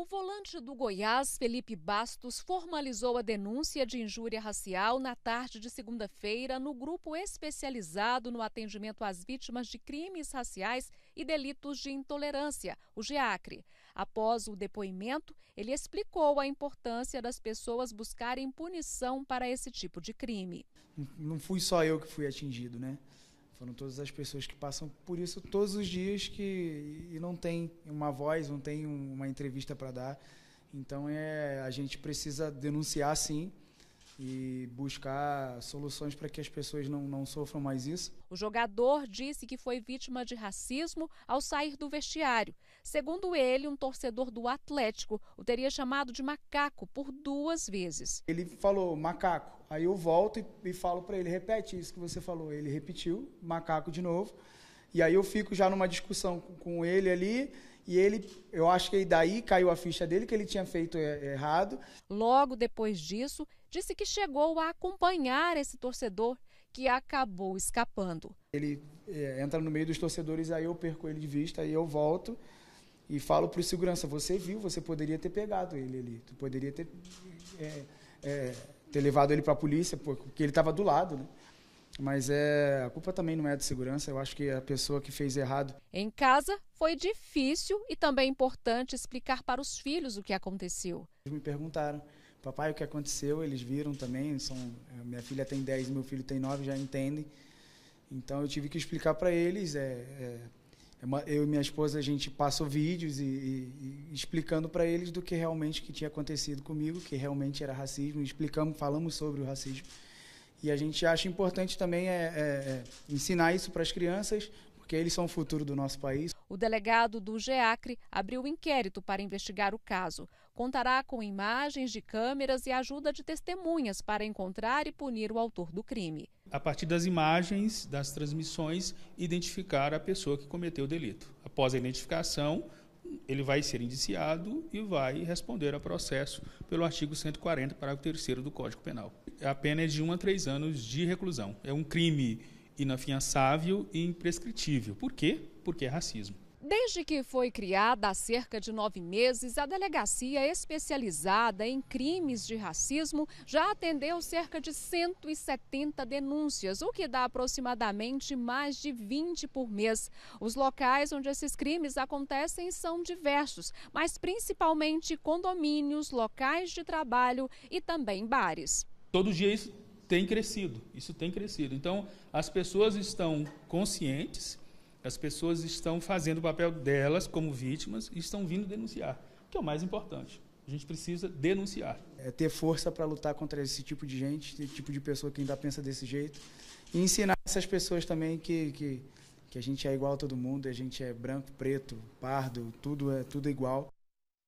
O volante do Goiás, Felipe Bastos, formalizou a denúncia de injúria racial na tarde de segunda-feira no grupo especializado no atendimento às vítimas de crimes raciais e delitos de intolerância, o GEACRE. Após o depoimento, ele explicou a importância das pessoas buscarem punição para esse tipo de crime. Não fui só eu que fui atingido, né? Foram todas as pessoas que passam por isso todos os dias que e não tem uma voz, não tem uma entrevista para dar. Então é a gente precisa denunciar sim e buscar soluções para que as pessoas não, não sofram mais isso. O jogador disse que foi vítima de racismo ao sair do vestiário. Segundo ele, um torcedor do Atlético o teria chamado de macaco por duas vezes. Ele falou macaco. Aí eu volto e, e falo para ele: repete isso que você falou. Ele repetiu, macaco de novo. E aí eu fico já numa discussão com ele ali, e ele, eu acho que é daí caiu a ficha dele que ele tinha feito é, errado. Logo depois disso, disse que chegou a acompanhar esse torcedor que acabou escapando. Ele é, entra no meio dos torcedores, aí eu perco ele de vista, aí eu volto e falo para o segurança: você viu, você poderia ter pegado ele ali, tu poderia ter, é, é, ter levado ele para a polícia, porque ele estava do lado, né? Mas é, a culpa também não é do segurança, eu acho que é a pessoa que fez errado. Em casa, foi difícil e também é importante explicar para os filhos o que aconteceu. Eles me perguntaram Papai, o que aconteceu? Eles viram também. São, eh, minha filha tem 10, meu filho tem 9, já entendem. Então eu tive que explicar para eles. Eh, eh, é, é, eu e minha esposa a gente passa vídeos e, e, e explicando para eles do que realmente que tinha acontecido comigo, que realmente era racismo. Explicamos, falamos sobre o racismo. E a gente acha importante também é, é, é ensinar isso para as crianças, porque eles são o futuro do nosso país. O delegado do GEACRE abriu inquérito para investigar o caso. Contará com imagens de câmeras e ajuda de testemunhas para encontrar e punir o autor do crime. A partir das imagens, das transmissões, identificar a pessoa que cometeu o delito. Após a identificação, ele vai ser indiciado e vai responder a processo pelo artigo 140, parágrafo 3 do Código Penal. A pena é de 1 a 3 anos de reclusão. É um crime inafiançável e imprescritível. Por quê? Porque é racismo. Desde que foi criada há cerca de nove meses, a delegacia especializada em crimes de racismo já atendeu cerca de 170 denúncias, o que dá aproximadamente mais de 20 por mês. Os locais onde esses crimes acontecem são diversos, mas principalmente condomínios, locais de trabalho e também bares. Todo dia isso tem crescido, isso tem crescido. Então, as pessoas estão conscientes, as pessoas estão fazendo o papel delas como vítimas e estão vindo denunciar, que é o mais importante. A gente precisa denunciar. É ter força para lutar contra esse tipo de gente, esse tipo de pessoa que ainda pensa desse jeito. E ensinar essas pessoas também que, que, que a gente é igual a todo mundo, a gente é branco, preto, pardo, tudo é tudo é igual.